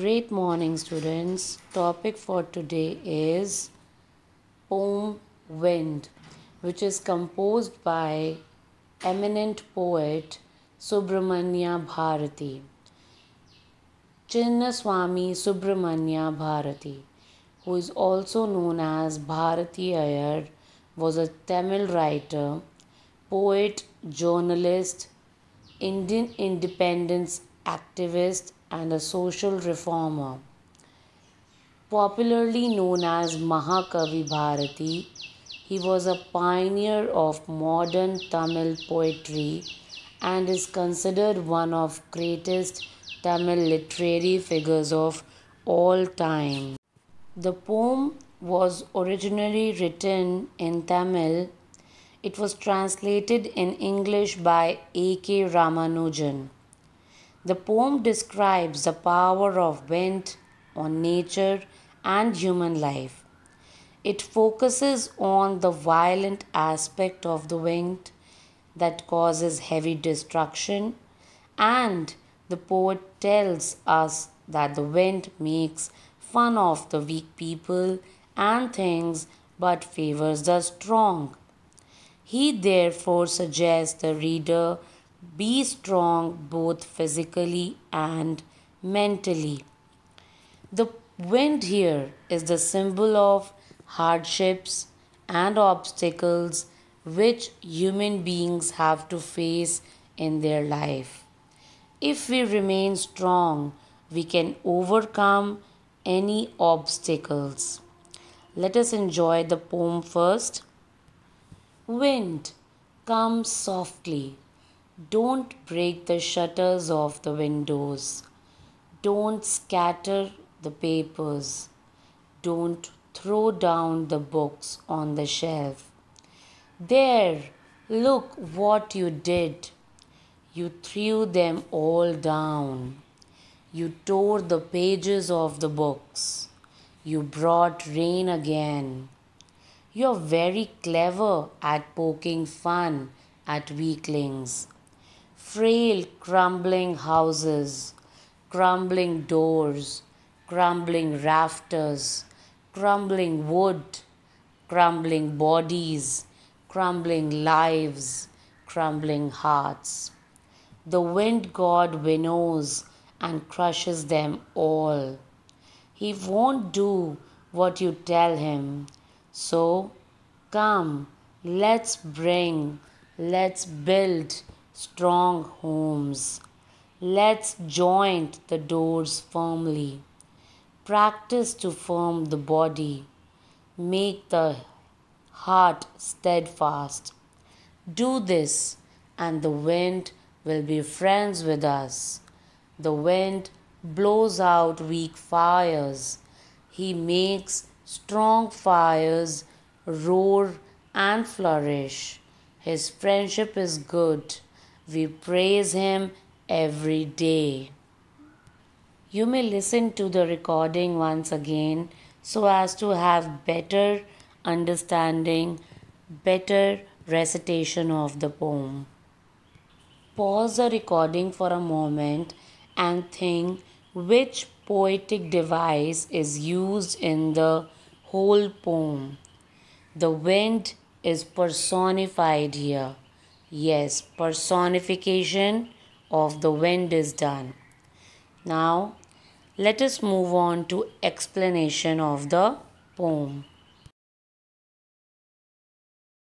Great morning, students. Topic for today is Poem Wind, which is composed by eminent poet Subramanya Bharati. Chinnaswamy Subramanya Bharati, who is also known as Bharati Ayar, was a Tamil writer, poet, journalist, Indian independence activist and a social reformer. Popularly known as Mahakavi Bharati, he was a pioneer of modern Tamil poetry and is considered one of greatest Tamil literary figures of all time. The poem was originally written in Tamil. It was translated in English by A.K. Ramanujan. The poem describes the power of wind on nature and human life. It focuses on the violent aspect of the wind that causes heavy destruction, and the poet tells us that the wind makes fun of the weak people and things but favors the strong. He therefore suggests the reader be strong both physically and mentally. The wind here is the symbol of hardships and obstacles which human beings have to face in their life. If we remain strong, we can overcome any obstacles. Let us enjoy the poem first. Wind, come softly. Don't break the shutters of the windows. Don't scatter the papers. Don't throw down the books on the shelf. There, look what you did. You threw them all down. You tore the pages of the books. You brought rain again. You're very clever at poking fun at weaklings frail, crumbling houses, crumbling doors, crumbling rafters, crumbling wood, crumbling bodies, crumbling lives, crumbling hearts. The wind god winnows and crushes them all. He won't do what you tell him. So come, let's bring, let's build strong homes. Let's joint the doors firmly. Practice to firm the body. Make the heart steadfast. Do this, and the wind will be friends with us. The wind blows out weak fires. He makes strong fires roar and flourish. His friendship is good we praise Him every day. You may listen to the recording once again so as to have better understanding, better recitation of the poem. Pause the recording for a moment and think which poetic device is used in the whole poem. The wind is personified here. Yes, personification of the wind is done. Now, let us move on to explanation of the poem.